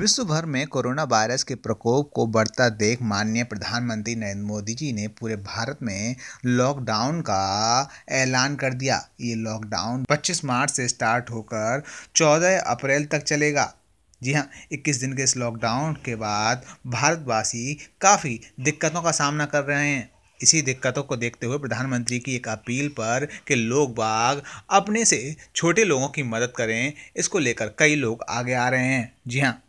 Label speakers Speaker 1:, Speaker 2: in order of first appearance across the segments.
Speaker 1: विश्व भर में कोरोना वायरस के प्रकोप को बढ़ता देख माननीय प्रधानमंत्री नरेंद्र मोदी जी ने पूरे भारत में लॉकडाउन का ऐलान कर दिया ये लॉकडाउन 25 मार्च से स्टार्ट होकर 14 अप्रैल तक चलेगा जी हाँ 21 दिन के इस लॉकडाउन के बाद भारतवासी काफ़ी दिक्कतों का सामना कर रहे हैं इसी दिक्कतों को देखते हुए प्रधानमंत्री की एक अपील पर कि लोग बाग अपने से छोटे लोगों की मदद करें इसको लेकर कई लोग आगे आ रहे हैं जी हाँ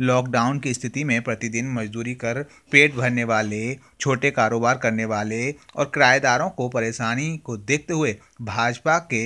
Speaker 1: लॉकडाउन की स्थिति में प्रतिदिन मजदूरी कर पेट भरने वाले छोटे कारोबार करने वाले और किराएदारों को परेशानी को देखते हुए भाजपा के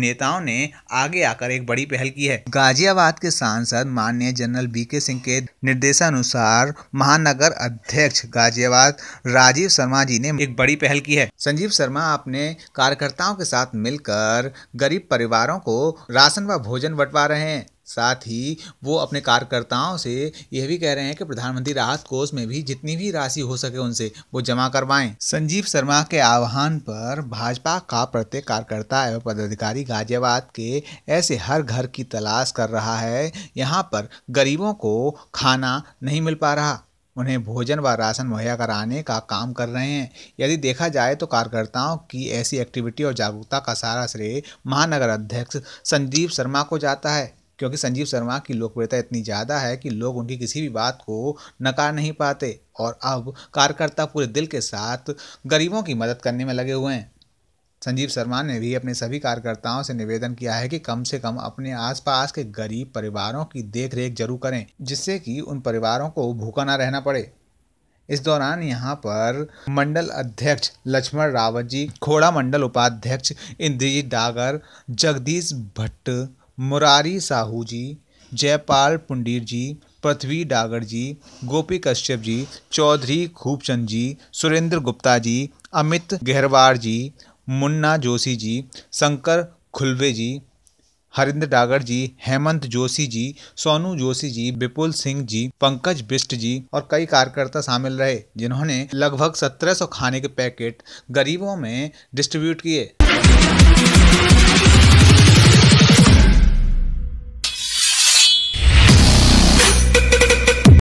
Speaker 1: नेताओं ने आगे आकर एक बड़ी पहल की है गाजियाबाद के सांसद माननीय जनरल बी के सिंह के निर्देशानुसार महानगर अध्यक्ष गाजियाबाद राजीव शर्मा जी ने एक बड़ी पहल की है संजीव शर्मा अपने कार्यकर्ताओं के साथ मिलकर गरीब परिवारों को राशन व भोजन बंटवा रहे हैं साथ ही वो अपने कार्यकर्ताओं से यह भी कह रहे हैं कि प्रधानमंत्री राहत कोष में भी जितनी भी राशि हो सके उनसे वो जमा करवाएं संजीव शर्मा के आह्वान पर भाजपा का प्रत्येक कार्यकर्ता एवं पदाधिकारी गाजियाबाद के ऐसे हर घर की तलाश कर रहा है यहाँ पर गरीबों को खाना नहीं मिल पा रहा उन्हें भोजन व राशन मुहैया कराने का काम कर रहे हैं यदि देखा जाए तो कार्यकर्ताओं की ऐसी एक्टिविटी और जागरूकता का सारा श्रेय महानगर अध्यक्ष संजीव शर्मा को जाता है क्योंकि संजीव शर्मा की लोकप्रियता इतनी ज़्यादा है कि लोग उनकी किसी भी बात को नकार नहीं पाते और अब कार्यकर्ता पूरे दिल के साथ गरीबों की मदद करने में लगे हुए हैं संजीव शर्मा ने भी अपने सभी कार्यकर्ताओं से निवेदन किया है कि कम से कम अपने आसपास के गरीब परिवारों की देखरेख जरूर करें जिससे कि उन परिवारों को भूखा ना रहना पड़े इस दौरान यहाँ पर मंडल अध्यक्ष लक्ष्मण रावत जी खोड़ा मंडल उपाध्यक्ष इंद्रजीत डागर जगदीश भट्ट मुरारी साहू जी जयपाल पुंडीर जी पृथ्वी डागर जी गोपी कश्यप जी चौधरी खूबचंद जी सुरेंद्र गुप्ता जी अमित गहरवार जी मुन्ना जोशी जी शंकर खुलवे जी हरिंद्र डागर जी हेमंत जोशी जी सोनू जोशी जी विपुल सिंह जी पंकज बिष्ट जी और कई कार्यकर्ता शामिल रहे जिन्होंने लगभग 1700 खाने के पैकेट गरीबों में डिस्ट्रीब्यूट किए